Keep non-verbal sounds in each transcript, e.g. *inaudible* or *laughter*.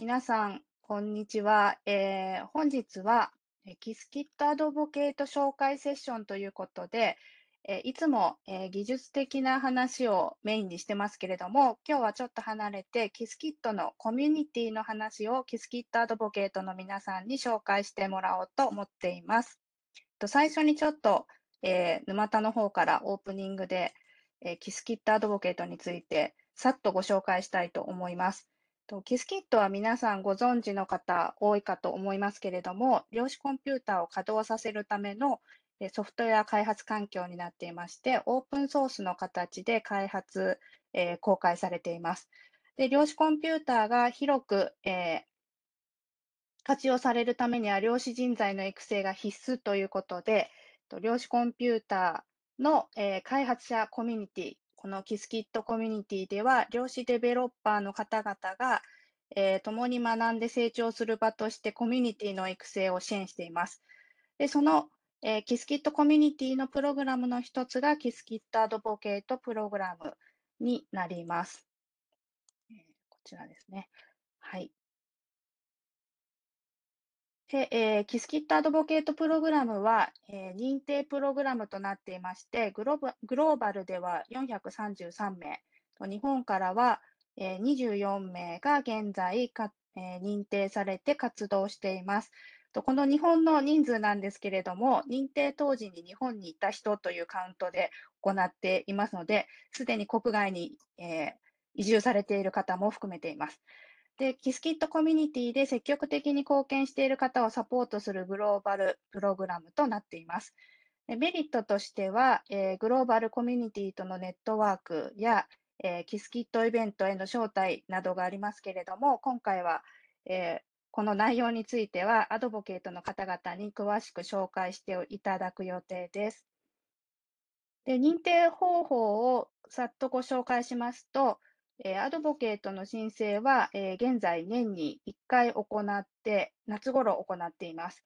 皆さん、こんにちは。えー、本日は、キスキットアドボケート紹介セッションということで、えー、いつも、えー、技術的な話をメインにしてますけれども、今日はちょっと離れて、キスキットのコミュニティの話をキスキットアドボケートの皆さんに紹介してもらおうと思っています。と最初にちょっと、えー、沼田の方からオープニングで、えキスキットアドボケートについて、さっとご紹介したいと思います。とキスキットは皆さんご存知の方多いかと思いますけれども、量子コンピューターを稼働させるためのソフトウェア開発環境になっていまして、オープンソースの形で開発、えー、公開されています。で量子コンピューターが広く、えー、活用されるためには量子人材の育成が必須ということで、量子コンピューターの、えー、開発者コミュニティこのキスキットコミュニティでは、量子デベロッパーの方々が、えー、共に学んで成長する場としてコミュニティの育成を支援しています。でその、えー、キスキットコミュニティのプログラムの一つが、キスキットアドボケートプログラムになります。えこちらですね。はい。でえー、キスキットアドボケートプログラムは、えー、認定プログラムとなっていましてグローバ、グローバルでは433名、日本からは、えー、24名が現在か、えー、認定されて活動しています。この日本の人数なんですけれども、認定当時に日本にいた人というカウントで行っていますので、すでに国外に、えー、移住されている方も含めています。で、キスキットコミュニティで積極的に貢献している方をサポートするグローバルプログラムとなっています。メリットとしては、えー、グローバルコミュニティとのネットワークや、えー、キスキットイベントへの招待などがありますけれども、今回は、えー、この内容については、アドボケートの方々に詳しく紹介していただく予定です。で認定方法をさっとご紹介しますと、えー、アドボケートの申請は、え現在年に1回行って、夏ろ行っています。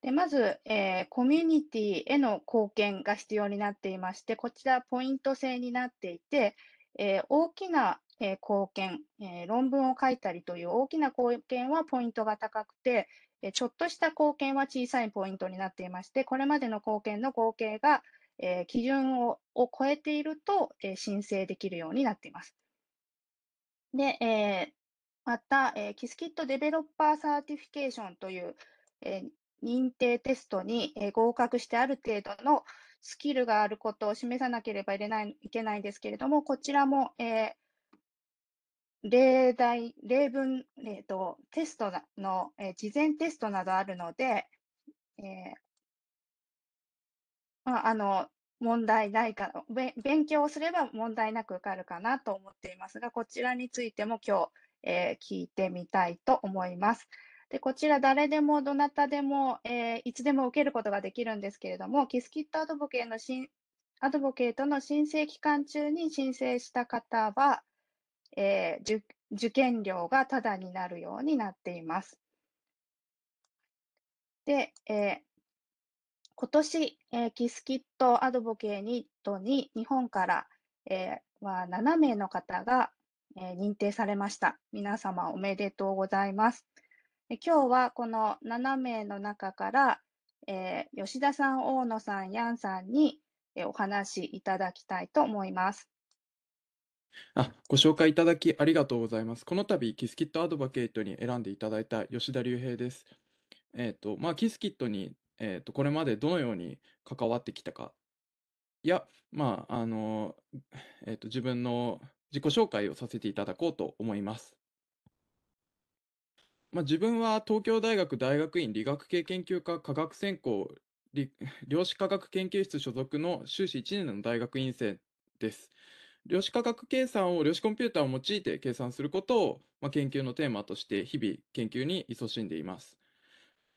でまず、えー、コミュニティへの貢献が必要になっていまして、こちらポイント制になっていて、え大きな、え貢献、え論文を書いたりという大きな貢献はポイントが高くて、えちょっとした貢献は小さいポイントになっていまして、これまでの貢献の合計が、え基準をを超えていると、え申請できるようになっています。で、えー、また、えー、キスキットデベロッパーサーティフィケーションという、えー、認定テストに、えー、合格してある程度のスキルがあることを示さなければいれないいけないんですけれども、こちらも、えー、例題、例文、えーと、テストの、えー、事前テストなどあるので、えーまあ、あの問題ないか勉強をすれば問題なく受かるかなと思っていますが、こちらについても今日、えー、聞いてみたいと思います。でこちら、誰でもどなたでも、えー、いつでも受けることができるんですけれども、キスキットアドボケの新アドボケートの申請期間中に申請した方は、えー、受験料がタダになるようになっています。で、え今年、えー、キスキットアドボケートに日本から、えー、は7名の方が、えー、認定されました。皆様おめでとうございます。え今日はこの7名の中から、えー、吉田さん、大野さん、ヤンさんに、えお話しいただきたいと思います。あご紹介いただきありがとうございます。この度、キスキットアドバケートに選んでいただいた吉田隆平です。えーとまあ、キスキットにえーと、これまでどのように関わってきたか、いや、まあ、あの、えーと、自分の自己紹介をさせていただこうと思います。まあ、自分は東京大学大学院理学系研究科科学専攻 *laughs* 量子科学研究室所属の修士1年の大学院生です。量子科学計算を量子コンピューターを用いて計算することを、まあ、研究のテーマとして日々研究に勤しんでいます。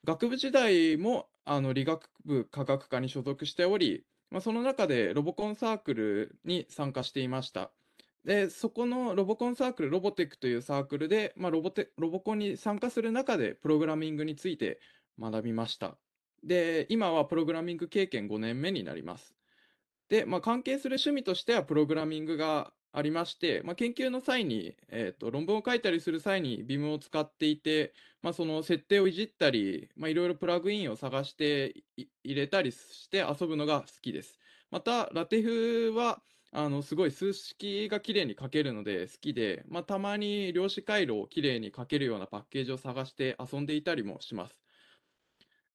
学部時代もあの理学部科学科に所属しており、まあ、その中でロボコンサークルに参加していました。で、そこのロボコンサークル、ロボテックというサークルで、まあ、ロボテロボコンに参加する中でプログラミングについて学びました。で、今はプログラミング経験5年目になります。で、まあ、関係する趣味としてはプログラミングがありまして、まあ、研究の際に、えーと、論文を書いたりする際に VIM を使っていて、まあ、その設定をいじったり、まあ、いろいろプラグインを探して入れたりして遊ぶのが好きです。また、ラテフはあのすごい数式が綺麗に書けるので好きで、まあ、たまに量子回路を綺麗に書けるようなパッケージを探して遊んでいたりもします。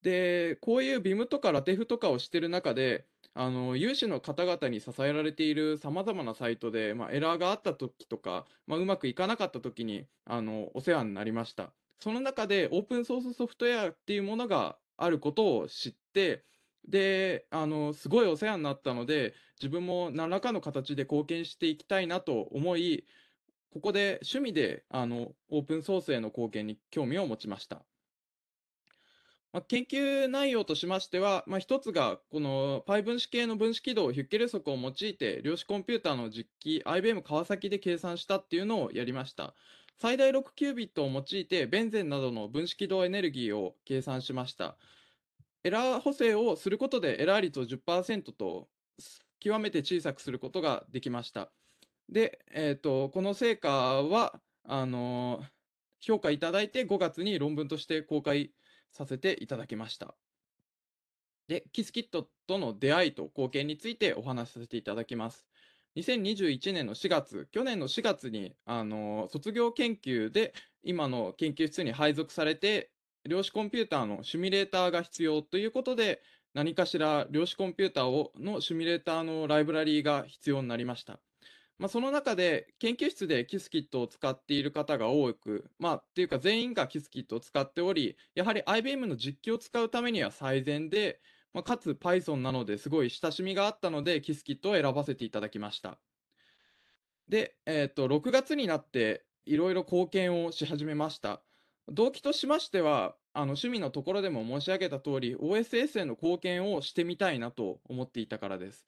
で、こういうビムとかラテフとかをしてる中で、あの、有志の方々に支えられている様々なサイトで、まあ、エラーがあった時とか、まあ、うまくいかなかった時に、あの、お世話になりました。その中でオープンソースソフトウェアっていうものがあることを知って、で、あの、すごいお世話になったので、自分も何らかの形で貢献していきたいなと思い、ここで趣味で、あの、オープンソースへの貢献に興味を持ちました。まあ、研究内容としましては、まあ、一つが、この π 分子系の分子軌道ヒュッケル則を用いて、量子コンピューターの実機、IBM 川崎で計算したっていうのをやりました。最大6キュービットを用いて、ベンゼンなどの分子軌道エネルギーを計算しました。エラー補正をすることで、エラー率を10%と極めて小さくすることができました。で、えーと、この成果は、あのー、評価いただいて、5月に論文として公開させていただきました。で、キスキットとの出会いと貢献についてお話しさせていただきます。2021年の4月、去年の4月に、あの卒業研究で今の研究室に配属されて、量子コンピューターのシミュレーターが必要ということで、何かしら量子コンピューターをのシミュレーターのライブラリーが必要になりました。まあ、その中で研究室でキスキットを使っている方が多く、まあ、っていうか全員がキスキットを使っており、やはり IBM の実機を使うためには最善で、まあ、かつ Python なのですごい親しみがあったので、キスキットを選ばせていただきました。で、えっ、ー、と、6月になっていろいろ貢献をし始めました。動機としましては、あの趣味のところでも申し上げた通り、OSS への貢献をしてみたいなと思っていたからです。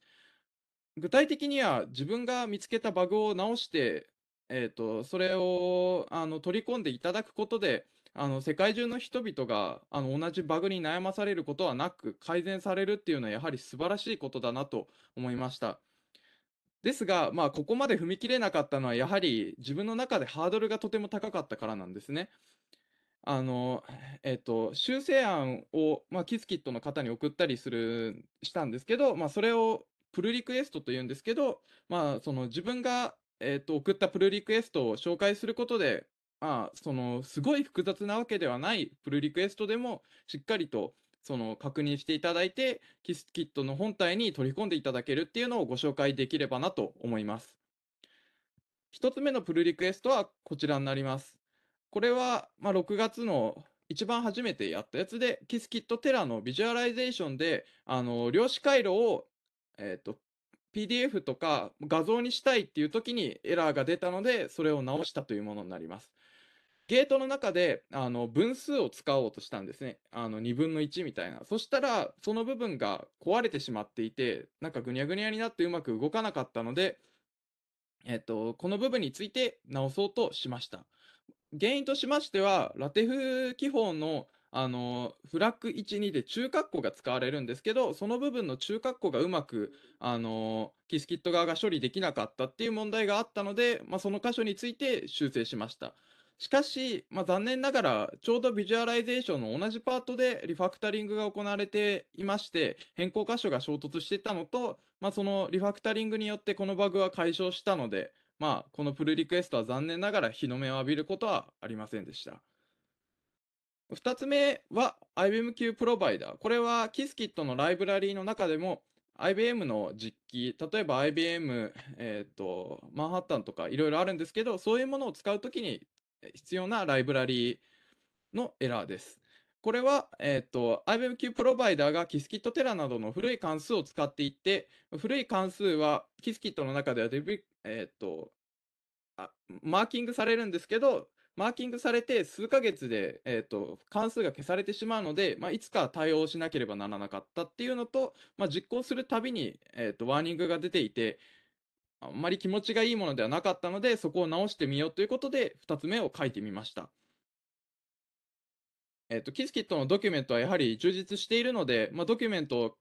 具体的には自分が見つけたバグを直して、えーと、それをあの取り込んでいただくことであの世界中の人々があの同じバグに悩まされることはなく改善されるっていうのはやはり素晴らしいことだなと思いました。ですが、まあ、ここまで踏み切れなかったのはやはり自分の中でハードルがとても高かったからなんですね。あのえっ、ー、と、修正案を、まあ、キスキットの方に送ったりするしたんですけど、まあ、それをプルリクエストというんですけど、まあ、その自分が、えー、と送ったプルリクエストを紹介することで、まあ、そのすごい複雑なわけではないプルリクエストでもしっかりとその確認していただいてキスキットの本体に取り込んでいただけるっていうのをご紹介できればなと思います。1つ目のプルリクエストはこちらになります。これは、ま6月の一番初めてやったやつで、キスキットテラのビジュアライゼーションで、あの、量子回路をえっ、ー、と、PDF とか画像にしたいっていう時にエラーが出たので、それを直したというものになります。ゲートの中であの分数を使おうとしたんですね。あの2分の1みたいな。そしたら、その部分が壊れてしまっていて、なんかぐにゃぐにゃになってうまく動かなかったので、えっと、この部分について直そうとしました。原因としましては、ラテフ記法のあのフラッグ1、2で中括弧が使われるんですけど、その部分の中括弧がうまくあのキスキット側が処理できなかったっていう問題があったので、まあ、その箇所について修正しました。しかし、まあ、残念ながら、ちょうどビジュアライゼーションの同じパートでリファクタリングが行われていまして、変更箇所が衝突してたのと、まあ、そのリファクタリングによってこのバグは解消したので、まあ、このプルリクエストは残念ながら日の目を浴びることはありませんでした。2つ目は IBM q プロバイダー。これは Qiskit のライブラリーの中でも IBM の実機、例えば IBM、えーと、マンハッタンとかいろいろあるんですけど、そういうものを使うときに必要なライブラリーのエラーです。これは、えーと、IBM q プロバイダーが Qiskit テラなどの古い関数を使っていて、古い関数は Qiskit の中ではデビ、えーと、マーキングされるんですけど、マーキングされて数ヶ月で、えーと、関数が消されてしまうので、まあ、いつか対応しなければならなかったっていうのと、まあ、実行するたびに、えーと、ワーニングが出ていてあんまり気持ちがいいものではなかったのでそこを直してみようということで2つ目を書いてみました。えーと、キスキットのドキュメントはやはり充実しているので、まあ、ドキュメントを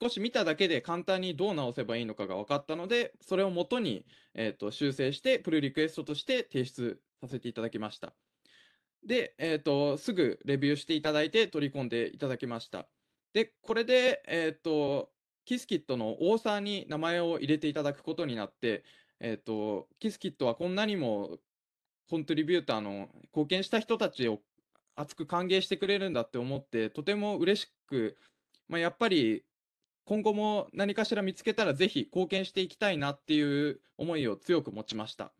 少し見ただけで簡単にどう直せばいいのかが分かったのでそれをもとに、えーと修正してプルリクエストとして提出させていただきました。で、えー、と、すぐレビューしていただいて取り込んでいただきました。で、これで、えー、と、キスキットのオーサーに名前を入れていただくことになって、えー、と、キスキットはこんなにもコントリビューターの貢献した人たちを熱く歓迎してくれるんだって思って、とても嬉しく、まあ、やっぱり今後も何かしら見つけたらぜひ貢献していきたいなっていう思いを強く持ちました。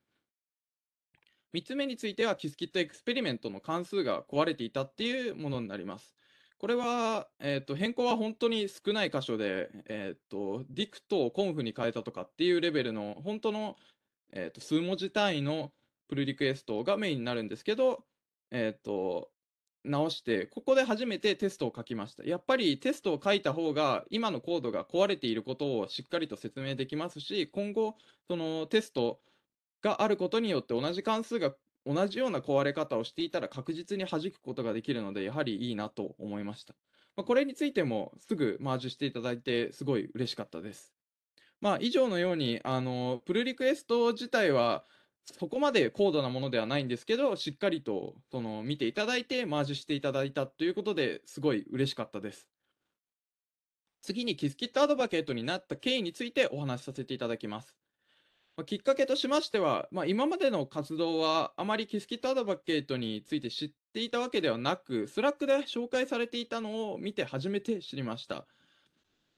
3つ目については、キスキットエクスペリメントの関数が壊れていたっていうものになります。これは、えーと、変更は本当に少ない箇所で、えーと、ディクトをコンフに変えたとかっていうレベルの本当の、えーと数文字単位のプルリクエストがメインになるんですけど、えー、と直してここで初めてテストを書きましたやっぱりテストを書いた方が今のコードが壊れていることをしっかりと説明できますし今後そのテストがあることによって同じ関数が同じような壊れ方をしていたら確実に弾くことができるので、やはりいいなと思いました。まあ、これについてもすぐマージしていただいて、すごい嬉しかったです。まあ、以上のように、あの、プルリクエスト自体は、そこまで高度なものではないんですけど、しっかりと、その、見ていただいて、マージしていただいたということですごい嬉しかったです。次に、キスキットアドバケートになった経緯についてお話しさせていただきます。まあ、きっかけとしましては、まあ、今までの活動はあまりキスキットアドバケートについて知っていたわけではなく、スラックで紹介されていたのを見て初めて知りました。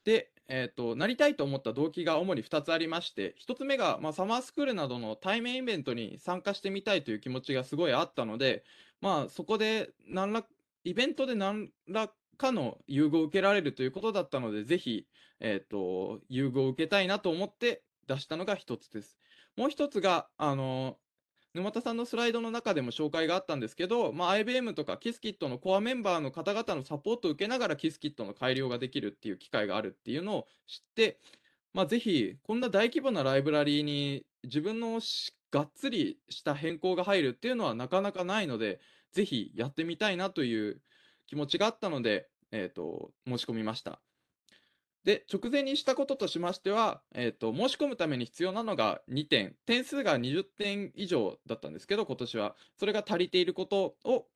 で、えーと、なりたいと思った動機が主に2つありまして、1つ目が、まあ、サマースクールなどの対面イベントに参加してみたいという気持ちがすごいあったので、まあ、そこで何らイベントで何らかの融合を受けられるということだったので、ぜひ、えーと、と融合を受けたいなと思って、出したのが1つです。もう1つが、あの沼田さんのスライドの中でも紹介があったんですけど、まあ、IBM とかキスキットのコアメンバーの方々のサポートを受けながらキスキットの改良ができるっていう機会があるっていうのを知って、まあ、ぜひこんな大規模なライブラリーに自分のがっつりした変更が入るっていうのはなかなかないので、ぜひやってみたいなという気持ちがあったので、えーと申し込みました。で、直前にしたこととしましては、えー、と、申し込むために必要なのが2点、点数が20点以上だったんですけど、今年は。それが足りていることを、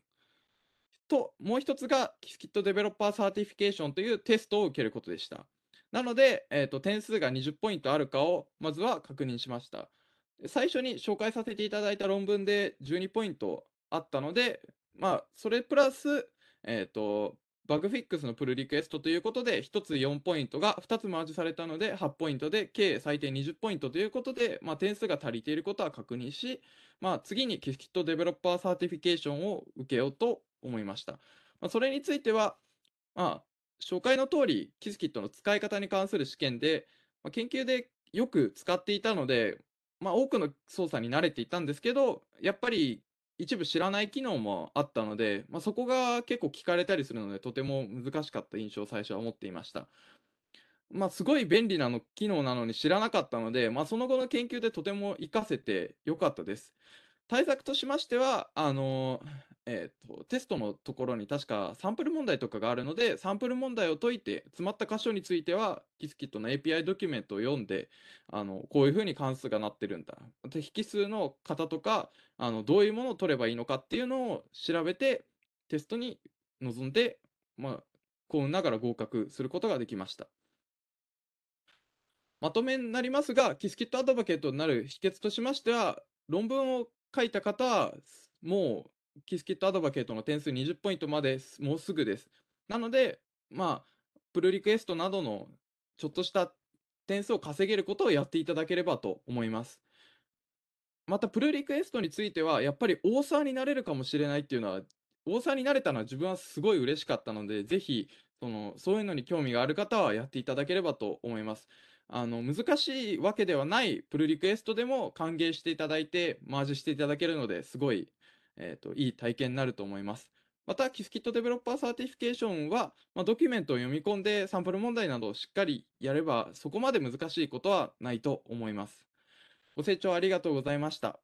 と、もう一つが、キスキットデベロッパーサーティフィケーションというテストを受けることでした。なので、えー、と、点数が20ポイントあるかを、まずは確認しました。最初に紹介させていただいた論文で12ポイントあったので、まあ、それプラス、えっ、ー、と、バグフィックスのプルリクエストということで、1つ4ポイントが2つマージされたので、8ポイントで、計最低20ポイントということで、まあ、点数が足りていることは確認し、まあ、次にッ t デベロッパーサーティフィケーションを受けようと思いました。まあ、それについては、まあ、紹介の通り、キ i s k i t の使い方に関する試験で、まあ、研究でよく使っていたので、まあ、多くの操作に慣れていたんですけど、やっぱり一部知らない機能もあったので、まあ、そこが結構聞かれたりするので、とても難しかった印象を最初は持っていました。まあ、すごい便利なの機能なのに知らなかったので、まあ、その後の研究でとても活かせてよかったです。対策としましては、あのえーと、テストのところに確かサンプル問題とかがあるので、サンプル問題を解いて、詰まった箇所については、キスキットの API ドキュメントを読んで、あのこういうふうに関数がなってるんだ。引数の型とかあの、どういうものを取ればいいのかっていうのを調べて、テストに臨んで、まあ、幸運ながら合格することができました。まとめになりますが、キスキットアドバケットになる秘訣としましては、論文を書いた方は、もうキスキットアドバケートの点数20ポイントまでもうすぐです。なので、まあ、プルリクエストなどのちょっとした点数を稼げることをやっていただければと思います。また、プルリクエストについては、やっぱり大沢になれるかもしれないっていうのは、大沢になれたのは自分はすごい嬉しかったので、ぜひ、そのそういうのに興味がある方はやっていただければと思います。あの難しいわけではないプルリクエストでも歓迎していただいて、マージしていただけるのですごいえっ、と、いい体験になると思います。また、キスキットデベロッパーサーティフィケーションは、まあ、ドキュメントを読み込んでサンプル問題などをしっかりやれば、そこまで難しいことはないと思います。ご清聴ありがとうございました。